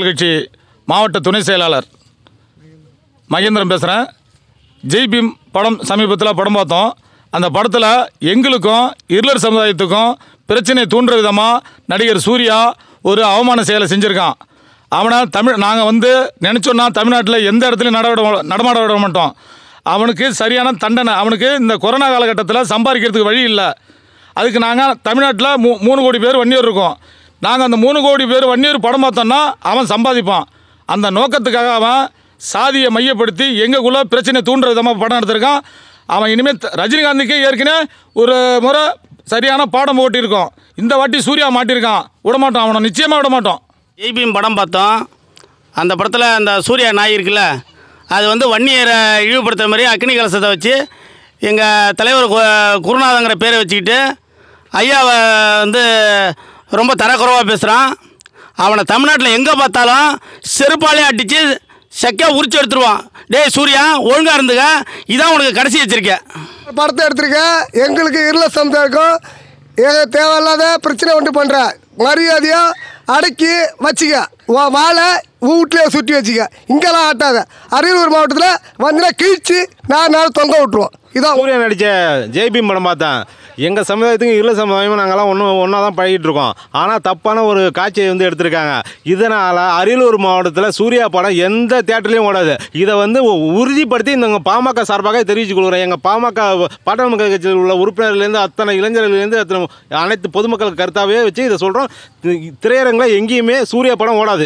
கட்சி மாவட்ட துணை செயலாளர் மகேந்திரன் பேசுகிறேன் ஜெய்பி படம் சமீபத்தில் படம் பார்த்தோம் அந்த படத்தில் எங்களுக்கும் இருளர் சமுதாயத்துக்கும் பிரச்சனை தூண்டுற விதமாக நடிகர் சூர்யா ஒரு அவமான செயலை செஞ்சுருக்கான் அவனை தமிழ் நாங்கள் வந்து நினச்சோன்னா தமிழ்நாட்டில் எந்த இடத்துலையும் நடவிட நடமாட விட மாட்டோம் அவனுக்கு சரியான தண்டனை அவனுக்கு இந்த கொரோனா காலகட்டத்தில் சம்பாதிக்கிறதுக்கு வழி இல்லை அதுக்கு நாங்கள் தமிழ்நாட்டில் மூ மூணு கோடி பேர் வன்னியூர் இருக்கோம் நாங்கள் அந்த மூணு கோடி பேர் வன்னியூர் படம் பார்த்தோன்னா அவன் சம்பாதிப்பான் அந்த நோக்கத்துக்காக அவன் சாதியை மையப்படுத்தி எங்களுக்குள்ளே பிரச்சனை தூண்டுற விதமாக படம் எடுத்திருக்கான் அவன் இனிமேல் ரஜினிகாந்திக்கே ஏற்கனவே ஒரு முறை சரியான பாடம் ஓட்டியிருக்கோம் இந்த வாட்டி சூர்யா மாட்டியிருக்கான் விடமாட்டோம் அவனை நிச்சயமாக விடமாட்டோம் ஜெய்பிஎம் படம் பார்த்தோம் அந்த படத்தில் அந்த சூர்யா நாய் இருக்குல்ல அது வந்து வன்னியரை இழிவுபடுத்துகிற மாதிரி அக்னி கலசத்தை வச்சு எங்கள் தலைவர் குருநாதங்கிற பேரை வச்சுக்கிட்டு ஐயாவை வந்து ரொம்ப தரக்குறைவாக பேசுகிறான் அவனை தமிழ்நாட்டில் எங்கே பார்த்தாலும் செருப்பாலே அடித்து செக்கையாக உரிச்சு எடுத்துருவான் டேய் சூர்யா ஒழுங்காக இருந்துக்க இதான் உனக்கு கடைசி வச்சுருக்கேன் படத்தை எடுத்திருக்கேன் எங்களுக்கு இருள ஏதோ தேவையில்லாத பிரச்சனை ஒன்று பண்ணுறேன் மரியாதையாக அடக்கி வச்சுக்க உன் வாழை உன் சுற்றி வச்சுக்க இங்கெல்லாம் ஆட்டாத அரியலூர் மாவட்டத்தில் வந்து கீழ்ச்சி நான் நாள் தொங்க விட்டுருவோம் இதான் சூர்யா நடித்த ஜெய்பி படம் பார்த்தேன் எங்கள் சமுதாயத்துக்கும் இல்லை சமுதாயமும் நாங்கள்லாம் ஒன்று ஒன்றா தான் பழகிட்டு இருக்கோம் ஆனால் தப்பான ஒரு காட்சியை வந்து எடுத்திருக்காங்க இதனால் அரியலூர் மாவட்டத்தில் சூர்யா படம் எந்த தேட்டர்லையும் ஓடாது இதை வந்து உறுதிப்படுத்தி இந்த பாமக சார்பாக தெரிவித்துக் கொள்கிறேன் எங்கள் பாமக பாட்டாளமக்கள் கட்சியில் உள்ள உறுப்பினர்லேருந்து அத்தனை இளைஞர்கள்லேருந்து அத்தனை அனைத்து பொதுமக்களுக்கு கருத்தாகவே வச்சு இதை சொல்கிறோம் திரையரங்கில் எங்கேயுமே சூர்யா படம் ஓடாது